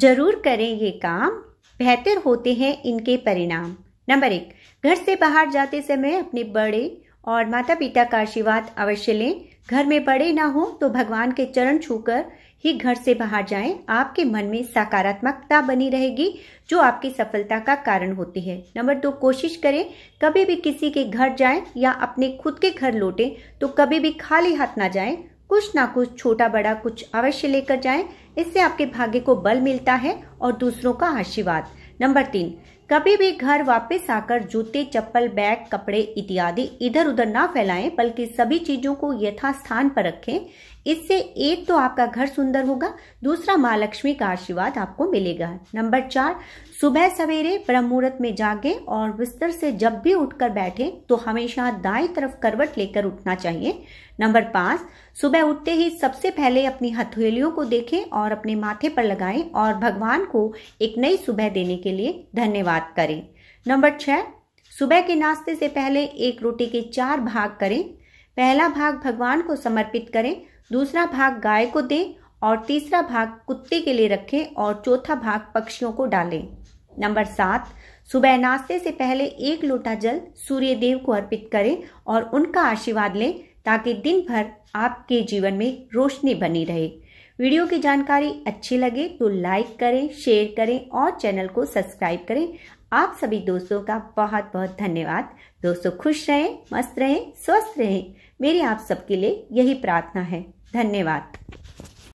जरूर करें ये काम बेहतर होते हैं इनके परिणाम नंबर एक घर से बाहर जाते समय अपने बड़े और माता पिता का आशीर्वाद अवश्य लें घर में बड़े ना हो तो भगवान के चरण छूकर ही घर से बाहर जाएं आपके मन में सकारात्मकता बनी रहेगी जो आपकी सफलता का कारण होती है नंबर दो कोशिश करें कभी भी किसी के घर जाएं या अपने खुद के घर लौटें तो कभी भी खाली हाथ ना जाएं कुछ ना कुछ छोटा बड़ा कुछ अवश्य लेकर जाएं इससे आपके भाग्य को बल मिलता है और दूसरों का आशीर्वाद नंबर तीन कभी भी घर वापस आकर जूते चप्पल बैग कपड़े इत्यादि इधर उधर ना फैलाएं बल्कि सभी चीजों को यथास्थान पर रखें इससे एक तो आपका घर सुंदर होगा दूसरा माँ लक्ष्मी का आशीर्वाद आपको मिलेगा नंबर चार सुबह सवेरे ब्रह्म मुहूर्त में जागे और बिस्तर से जब भी उठकर बैठे तो हमेशा दाएं तरफ करवट लेकर उठना चाहिए नंबर पांच सुबह उठते ही सबसे पहले अपनी हथेलियों को देखें और अपने माथे पर लगाएं और भगवान को एक नई सुबह देने के लिए धन्यवाद बात करें नंबर छः सुबह के नाश्ते से पहले एक रोटी के चार भाग करें पहला भाग भगवान को समर्पित करें दूसरा भाग गाय को दें और तीसरा भाग कुत्ते के लिए रखें और चौथा भाग पक्षियों को डालें नंबर सात सुबह नाश्ते से पहले एक लोटा जल सूर्य देव को अर्पित करें और उनका आशीर्वाद लें ताकि दिन भर आपके जीवन में रोशनी बनी रहे वीडियो की जानकारी अच्छी लगे तो लाइक करें शेयर करें और चैनल को सब्सक्राइब करें आप सभी दोस्तों का बहुत बहुत धन्यवाद दोस्तों खुश रहें मस्त रहें स्वस्थ रहें मेरी आप सबके लिए यही प्रार्थना है धन्यवाद